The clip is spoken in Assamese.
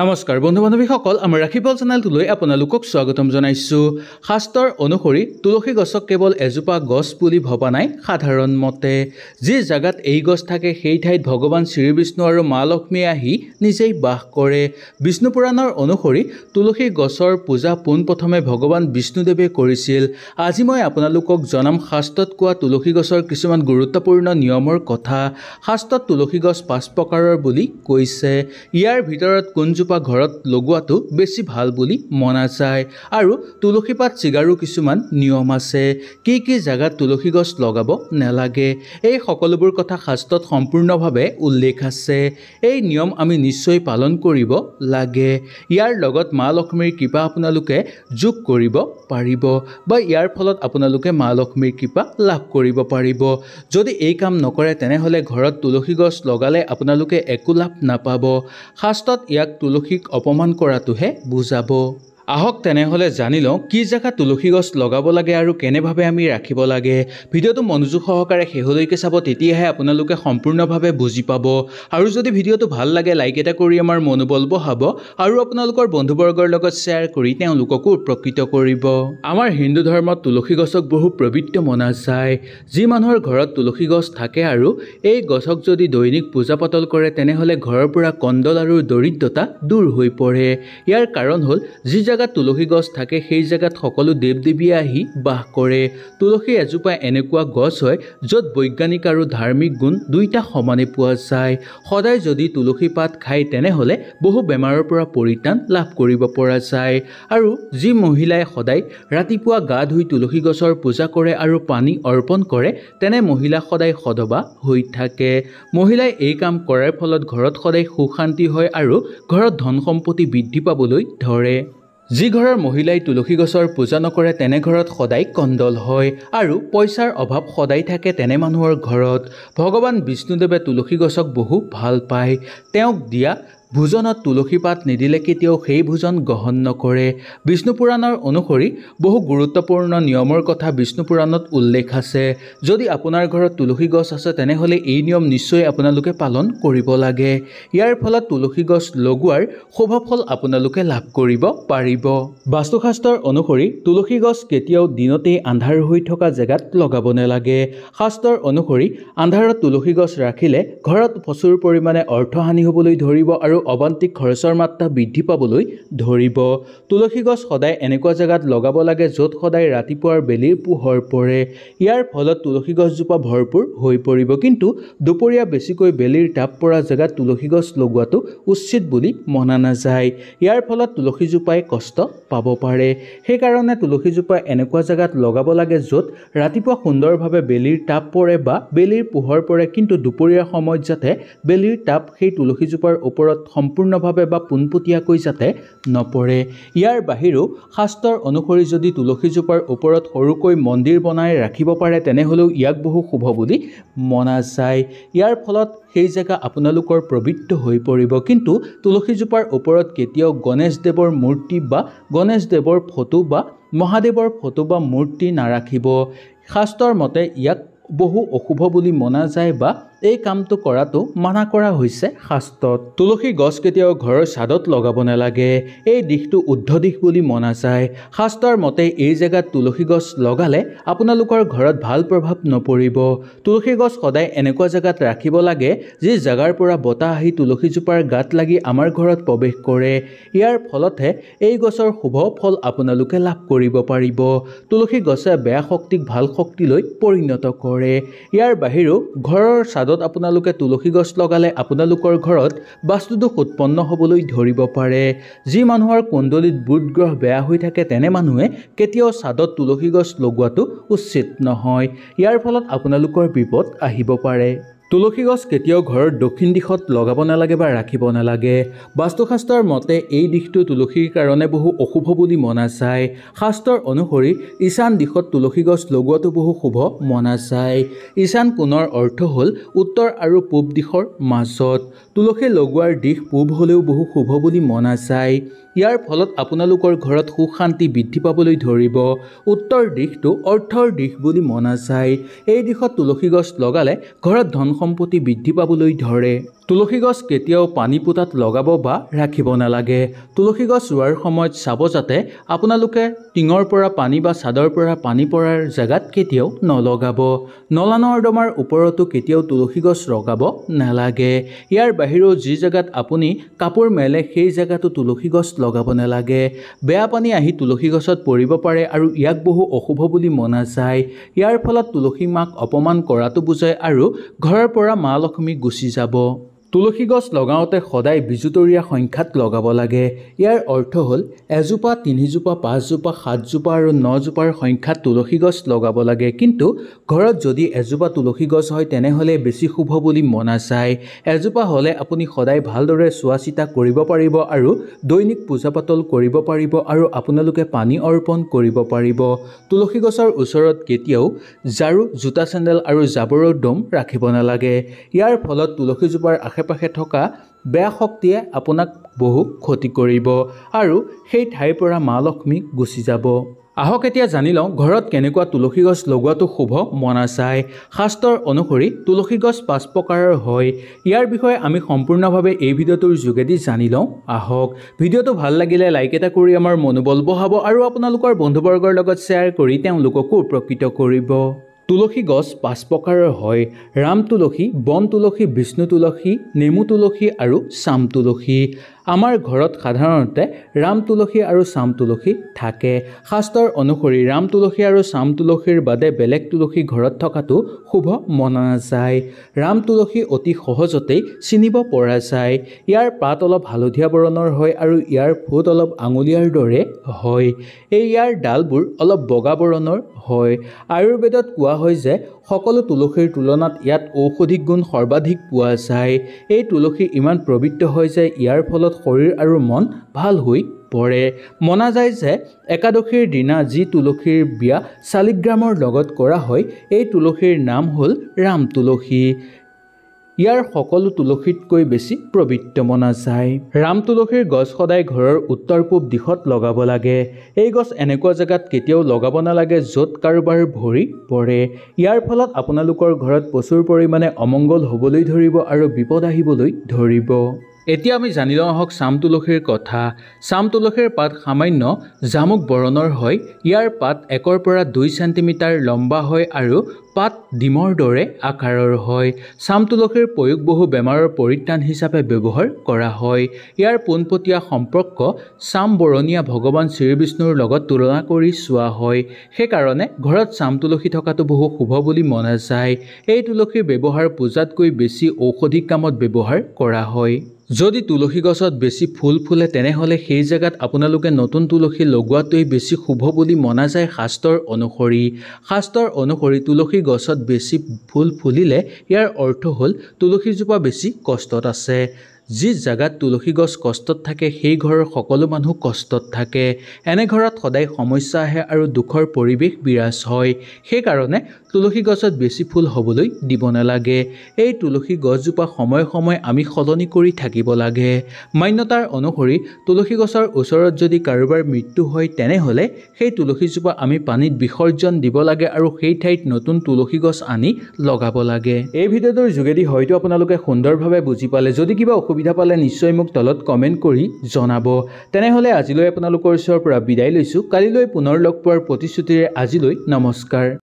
নমস্কাৰ বন্ধু বান্ধৱীসকল আমাৰ ৰাখিপল চেনেলটোলৈ আপোনালোকক স্বাগতম জনাইছোঁ শাস্ত্ৰৰ অনুসৰি তুলসী গছক কেৱল এজোপা গছ বুলি ভবা নাই সাধাৰণ মতে যি জেগাত এই গছ থাকে সেই ঠাইত ভগৱান শ্ৰীবিষ্ণু আৰু মা লক্ষ্মীয়ে আহি নিজেই বাস কৰে বিষ্ণু পুৰাণৰ অনুসৰি তুলসী গছৰ পূজা পোনপ্ৰথমে ভগৱান বিষ্ণুদেৱে কৰিছিল আজি মই আপোনালোকক জনাম শাস্ত্ৰত কোৱা তুলসী গছৰ কিছুমান গুৰুত্বপূৰ্ণ নিয়মৰ কথা শাস্ত্ৰত তুলসী গছ পাঁচ প্ৰকাৰৰ বুলি কৈছে ইয়াৰ ভিতৰত কোন আইনজোপা ঘৰত লগোৱাটো বেছি ভাল বুলি মনা যায় আৰু তুলসী পাত চিগাৰো কিছুমান নিয়ম আছে কি কি জেগাত তুলসী গছ লগাব নালাগে এই সকলোবোৰ কথা শাস্ত্ৰত সম্পূৰ্ণভাৱে উল্লেখ আছে এই নিয়ম আমি নিশ্চয় পালন কৰিব লাগে ইয়াৰ লগত মা লক্ষ্মীৰ কৃপা আপোনালোকে যোগ কৰিব পাৰিব বা ইয়াৰ ফলত আপোনালোকে মা লক্ষ্মীৰ কৃপা লাভ কৰিব পাৰিব যদি এই কাম নকৰে তেনেহ'লে ঘৰত তুলসী গছ লগালে আপোনালোকে একো লাভ নাপাব শাস্ত্ৰত ইয়াক তুলসীক অপমান কৰাটোহে বুজাব আহক তেনেহ'লে জানি লওঁ কি জেগাত তুলসী গছ লগাব লাগে আৰু কেনেভাৱে আমি ৰাখিব লাগে ভিডিঅ'টো মনোযোগ সহকাৰে শেহলৈকে চাব তেতিয়াহে আপোনালোকে সম্পূৰ্ণভাৱে বুজি পাব আৰু যদি ভিডিঅ'টো ভাল লাগে লাইক এটা কৰি আমাৰ মনোবল বঢ়াব আৰু আপোনালোকৰ বন্ধুবৰ্গৰ লগত শ্বেয়াৰ কৰি তেওঁলোককো উপকৃত কৰিব আমাৰ হিন্দু ধৰ্মত তুলসী গছক বহু পবিত্ৰ মনা যায় যি মানুহৰ ঘৰত তুলসী গছ থাকে আৰু এই গছক যদি দৈনিক পূজা পাতল কৰে তেনেহ'লে ঘৰৰ পৰা কণ্ডল আৰু দৰিদ্ৰতা দূৰ হৈ পৰে ইয়াৰ কাৰণ হ'ল যি জেগা জেগাত তুলসী গছ থাকে সেই জেগাত সকলো দেৱ দেৱীয়ে আহি বাস কৰে তুলসী এজোপা এনেকুৱা গছ হয় য'ত বৈজ্ঞানিক আৰু ধাৰ্মিক গুণ দুয়োটা সমানে পোৱা যায় সদায় যদি তুলসী পাত খাই তেনেহ'লে বহু বেমাৰৰ পৰা পৰিত্ৰাণ লাভ কৰিব পৰা যায় আৰু যি মহিলাই সদায় ৰাতিপুৱা গা ধুই তুলসী গছৰ পূজা কৰে আৰু পানী অৰ্পণ কৰে তেনে মহিলা সদায় সদবা হৈ থাকে মহিলাই এই কাম কৰাৰ ফলত ঘৰত সদায় সুখ শান্তি হয় আৰু ঘৰত ধন সম্পত্তি বৃদ্ধি পাবলৈ ধৰে যি ঘৰৰ মহিলাই তুলসী গছৰ পূজা নকৰে তেনে ঘৰত সদায় কণ্ডল হয় আৰু পইচাৰ অভাৱ সদায় থাকে তেনে মানুহৰ ঘৰত ভগৱান বিষ্ণুদেৱে তুলসী গছক বহু ভাল পায় তেওঁক দিয়া ভোজনত তুলসী পাত নিদিলে কেতিয়াও সেই ভোজন গ্ৰহণ নকৰে বিষ্ণু পুৰাণৰ অনুসৰি বহু গুৰুত্বপূৰ্ণ নিয়মৰ কথা বিষ্ণু পুৰাণত উল্লেখ আছে যদি আপোনাৰ ঘৰত তুলসী গছ আছে তেনেহ'লে এই নিয়ম নিশ্চয় আপোনালোকে পালন কৰিব লাগে ইয়াৰ ফলত তুলসী গছ লগোৱাৰ শুভফল আপোনালোকে লাভ কৰিব পাৰিব বাস্তুশাস্ত্ৰৰ অনুসৰি তুলসী গছ কেতিয়াও দিনতেই আন্ধাৰ হৈ থকা জেগাত লগাব নালাগে শাস্ত্ৰৰ অনুসৰি আন্ধাৰত তুলসী গছ ৰাখিলে ঘৰত প্ৰচুৰ পৰিমাণে অৰ্থহানি হ'বলৈ ধৰিব আৰু অবান্তিক খৰচৰ মাত্ৰা বৃদ্ধি পাবলৈ ধৰিব তুলসী গছ সদায় এনেকুৱা জেগাত লগাব লাগে য'ত সদায় ৰাতিপুৱাৰ বেলিৰ পোহৰ পৰে ইয়াৰ ফলত তুলসী গছজোপা ভৰপূৰ হৈ পৰিব কিন্তু দুপৰীয়া বেছিকৈ বেলিৰ তাপ পৰা জেগাত তুলসী গছ লগোৱাটো উচিত বুলি মনা নাযায় ইয়াৰ ফলত তুলসীজোপাই কষ্ট পাব পাৰে সেইকাৰণে তুলসীজোপা এনেকুৱা জেগাত লগাব লাগে য'ত ৰাতিপুৱা সুন্দৰভাৱে বেলিৰ তাপ পৰে বা বেলিৰ পোহৰ পৰে কিন্তু দুপৰীয়া সময়ত যাতে বেলিৰ তাপ সেই তুলসীজোপাৰ ওপৰত সম্পূৰ্ণভাৱে বা পোনপটীয়াকৈ যাতে নপৰে ইয়াৰ বাহিৰেও শাস্ত্ৰৰ অনুসৰি যদি তুলসীজোপাৰ ওপৰত সৰুকৈ মন্দিৰ বনাই ৰাখিব পাৰে তেনেহ'লেও ইয়াক বহু শুভ বুলি মনা যায় ইয়াৰ ফলত সেই জেগা আপোনালোকৰ পবিত্ৰ হৈ পৰিব কিন্তু তুলসীজোপাৰ ওপৰত কেতিয়াও গণেশদেৱৰ মূৰ্তি বা গণেশদেৱৰ ফটো বা মহাদেৱৰ ফটো বা মূৰ্তি নাৰাখিব শাস্ত্ৰৰ মতে ইয়াক বহু অশুভ বুলি মনা যায় বা এই কামটো কৰাটো মানা কৰা হৈছে শাস্ত্ৰত তুলসী গছ কেতিয়াও ঘৰৰ ছাদত লগাব নালাগে এই দিশটো উদ্ধ দিশ বুলি মনা যায় শাস্ত্ৰৰ মতে এই জেগাত তুলসী গছ লগালে আপোনালোকৰ ঘৰত ভাল প্ৰভাৱ নপৰিব তুলসী গছ সদায় এনেকুৱা জেগাত ৰাখিব লাগে যি জেগাৰ পৰা বতাহ আহি তুলসীজোপাৰ গাত লাগি আমাৰ ঘৰত প্ৰৱেশ কৰে ইয়াৰ ফলতহে এই গছৰ শুভ ফল আপোনালোকে লাভ কৰিব পাৰিব তুলসী গছে বেয়া শক্তিক ভাল শক্তিলৈ পৰিণত কৰে ইয়াৰ বাহিৰেও ঘৰৰ ছাদত ঘৰত আপোনালোকে তুলসী গছ লগালে আপোনালোকৰ ঘৰত বাস্তুদোষ উৎপন্ন হ'বলৈ ধৰিব পাৰে যি মানুহৰ কুণ্ডলীত বুধ গ্ৰহ বেয়া হৈ থাকে তেনে মানুহে কেতিয়াও চাদত তুলসী গছ লগোৱাটো উচিত নহয় ইয়াৰ ফলত আপোনালোকৰ বিপদ আহিব পাৰে তুলসী গছ কেতিয়াও ঘৰৰ দক্ষিণ দিশত লগাব নালাগে বা ৰাখিব নালাগে বাস্তুশাস্ত্ৰৰ মতে এই দিশটো তুলসীৰ কাৰণে বহু অশুভ বুলি মনা যায় শাস্ত্ৰ অনুসৰি ঈশান দিশত তুলসী গছ লগোৱাটো বহু শুভ মনা যায় ঈশান কোণৰ অৰ্থ হ'ল উত্তৰ আৰু পূব দিশৰ মাজত তুলসী লগোৱাৰ দিশ পূব হ'লেও বহু শুভ বুলি মনা যায় ইয়াৰ ফলত আপোনালোকৰ ঘৰত সুখ শান্তি বৃদ্ধি পাবলৈ ধৰিব উত্তৰ দিশটো অৰ্থৰ দিশ বুলি মনা যায় এই দিশত তুলসী গছ লগালে ঘৰত ধন সম্পত্তি বৃদ্ধি পাবলৈ ধৰে তুলসী গছ কেতিয়াও পানী পোতাত লগাব বা ৰাখিব নালাগে তুলসী গছ ৰোৱাৰ সময়ত চাব যাতে আপোনালোকে টিঙৰ পৰা পানী বা চাদৰ পৰা পানী পৰাৰ জেগাত কেতিয়াও নলগাব নলা নৰ্দমাৰ ওপৰতো কেতিয়াও তুলসী গছ লগাব নালাগে ইয়াৰ বাহিৰেও যি জেগাত আপুনি কাপোৰ মেলে সেই জেগাতো তুলসী গছ লগাব নালাগে বেয়া পানী আহি তুলসী গছত পৰিব পাৰে আৰু ইয়াক বহু অশুভ বুলি মনা যায় ইয়াৰ ফলত তুলসী মাক অপমান কৰাটো বুজায় আৰু ঘৰৰ ইয়াৰ পৰা মা লক্ষ্মী গুচি যাব তুলসী গছ লগাওঁতে সদায় বিজুতৰীয়া সংখ্যাত লগাব লাগে ইয়াৰ অৰ্থ হ'ল এজোপা তিনিজোপা পাঁচজোপা সাতজোপা আৰু নজোপাৰ সংখ্যাত তুলসী গছ লগাব লাগে কিন্তু ঘৰত যদি এজোপা তুলসী গছ হয় তেনেহ'লে বেছি শুভ বুলি মনা যায় এজোপা হ'লে আপুনি সদায় ভালদৰে চোৱা চিতা কৰিব পাৰিব আৰু দৈনিক পূজা পাতল কৰিব পাৰিব আৰু আপোনালোকে পানী অৰ্পণ কৰিব পাৰিব তুলসী গছৰ ওচৰত কেতিয়াও ঝাৰু জোতা চেণ্ডেল আৰু জাবৰৰ দম ৰাখিব নালাগে ইয়াৰ ফলত তুলসীজোপাৰ আশে পাশে থকা বেয়া শক্তিয়ে আপোনাক বহু ক্ষতি কৰিব আৰু সেই ঠাইৰ পৰা মা লক্ষ্মী গুচি যাব আহক এতিয়া জানি লওঁ ঘৰত কেনেকুৱা তুলসী গছ লগোৱাটো শুভ মনা চাই শাস্ত্ৰৰ অনুসৰি তুলসী গছ পাঁচ প্ৰকাৰৰ হয় ইয়াৰ বিষয়ে আমি সম্পূৰ্ণভাৱে এই ভিডিঅ'টোৰ যোগেদি জানি লওঁ আহক ভিডিঅ'টো ভাল লাগিলে লাইক এটা কৰি আমাৰ মনোবল বঢ়াব আৰু আপোনালোকৰ বন্ধুবৰ্গৰ লগত শ্বেয়াৰ কৰি তেওঁলোককো উপকৃত কৰিব তুলসী গছ পাঁচ প্ৰকাৰৰ হয় ৰাম তুলসী বন তুলসী বিষ্ণু তুলসী নেমু তুলসী আৰু চাম তুলসী আমাৰ ঘৰত সাধাৰণতে ৰাম তুলসী আৰু চাম তুলসী থাকে শাস্ত্ৰৰ অনুসৰি ৰাম তুলসী আৰু চাম তুলসীৰ বাদে বেলেগ তুলসী ঘৰত থকাটো শুভ মনা যায় ৰাম তুলসী অতি সহজতেই চিনিব পৰা যায় ইয়াৰ পাত অলপ হালধীয়া বৰণৰ হয় আৰু ইয়াৰ ফুট অলপ আঙুলিয়াৰ দৰে হয় এই ইয়াৰ ডালবোৰ অলপ বগা বৰণৰ হয় আয়ুৰ্বেদত কোৱা হয় যে সকলো তুলসীৰ তুলনাত ইয়াত ঔষধি গুণ সৰ্বাধিক পোৱা যায় এই তুলসী ইমান পবিত্ৰ হয় যে ইয়াৰ ফলত শৰীৰ আৰু মন ভাল হৈ পৰে মনা যায় যে একাদশীৰ দিনা যি তুলসীৰ বিয়া চালিগ্ৰামৰ লগত কৰা হয় এই তুলসীৰ নাম হ'ল ৰাম তুলসী ইয়াৰ সকলো তুলসীতকৈ বেছি পবিত্ৰ মনা যায় ৰাম তুলসীৰ গছ সদায় ঘৰৰ উত্তৰ পূব দিশত লগাব লাগে এই গছ এনেকুৱা জেগাত কেতিয়াও লগাব নালাগে য'ত কাৰোবাৰ ভৰি পৰে ইয়াৰ ফলত আপোনালোকৰ ঘৰত প্ৰচুৰ পৰিমাণে অমংগল হ'বলৈ ধৰিব আৰু বিপদ আহিবলৈ ধৰিব এতিয়া আমি জানি লওঁ আহক চাম তুলসীৰ কথা চাম তুলসীৰ পাত সামান্য জামুক বৰণৰ হয় ইয়াৰ পাত একৰ পৰা দুই চেণ্টিমিটাৰ লম্বা হয় আৰু পাত ডিমৰ দৰে আকাৰৰ হয় চাম তুলসীৰ প্ৰয়োগ বহু বেমাৰৰ পৰিত্ৰাণ হিচাপে ব্যৱহাৰ কৰা হয় ইয়াৰ পোনপটীয়া সম্পৰ্ক চাম বৰণীয়া ভগৱান শ্ৰীবিষ্ণুৰ লগত তুলনা কৰি চোৱা হয় সেইকাৰণে ঘৰত চাম তুলসী থকাটো বহু শুভ বুলি মনা যায় এই তুলসীৰ ব্যৱহাৰ পূজাতকৈ বেছি ঔষধিক কামত ব্যৱহাৰ কৰা হয় যদি তুলসী গছত বেছি ফুল ফুলে তেনেহ'লে সেই জেগাত আপোনালোকে নতুন তুলসী লগোৱাটোৱেই বেছি শুভ বুলি মনা যায় শাস্ত্ৰৰ অনুসৰি শাস্ত্ৰৰ অনুসৰি তুলসী গছত বেছি ফুল ফুলিলে ইয়াৰ অৰ্থ হ'ল তুলসীজোপা বেছি কষ্টত আছে যি জেগাত তুলসী গছ কষ্টত থাকে সেই ঘৰৰ সকলো মানুহ কষ্টত থাকে এনে ঘৰত সদায় সমস্যা আহে আৰু দুখৰ পৰিৱেশ বিৰাজ হয় সেইকাৰণে তুলসী গছত বেছি ফুল হ'বলৈ দিব নালাগে এই তুলসী গছজোপা সময়ে সময়ে আমি সলনি কৰি থাকিব লাগে মান্যতাৰ অনুসৰি তুলসী গছৰ ওচৰত যদি কাৰোবাৰ মৃত্যু হয় তেনেহ'লে সেই তুলসীজোপা আমি পানীত বিসৰ্জন দিব লাগে আৰু সেই ঠাইত নতুন তুলসী গছ আনি লগাব লাগে এই ভিডিঅ'টোৰ যোগেদি হয়তো আপোনালোকে সুন্দৰভাৱে বুজি পালে যদি কিবা অসুবিধা সুবিধা পালে নিশ্চয় মোক তলত কমেণ্ট কৰি জনাব তেনেহ'লে আজিলৈ আপোনালোকৰ ওচৰৰ পৰা বিদায় লৈছোঁ কালিলৈ পুনৰ লগ পোৱাৰ প্ৰতিশ্ৰুতিৰে আজিলৈ নমস্কাৰ